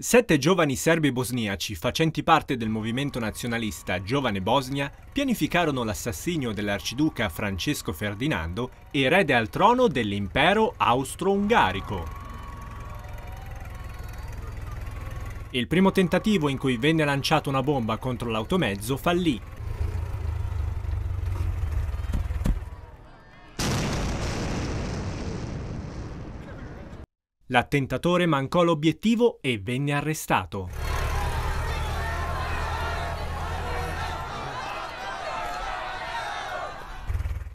Sette giovani serbi bosniaci facenti parte del movimento nazionalista Giovane Bosnia pianificarono l'assassinio dell'arciduca Francesco Ferdinando, erede al trono dell'impero austro-ungarico. Il primo tentativo in cui venne lanciata una bomba contro l'automezzo fallì L'attentatore mancò l'obiettivo e venne arrestato.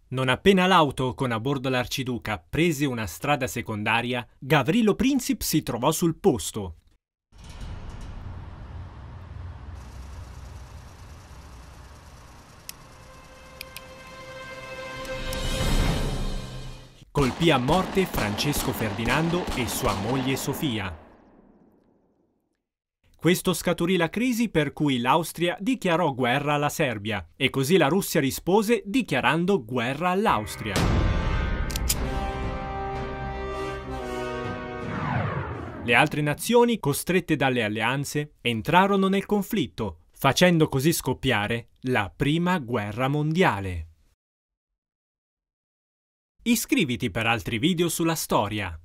Non appena l'auto con a bordo l'arciduca prese una strada secondaria, Gavrilo Princip si trovò sul posto. colpì a morte Francesco Ferdinando e sua moglie Sofia. Questo scaturì la crisi per cui l'Austria dichiarò guerra alla Serbia e così la Russia rispose dichiarando guerra all'Austria. Le altre nazioni, costrette dalle alleanze, entrarono nel conflitto, facendo così scoppiare la Prima Guerra Mondiale. Iscriviti per altri video sulla storia.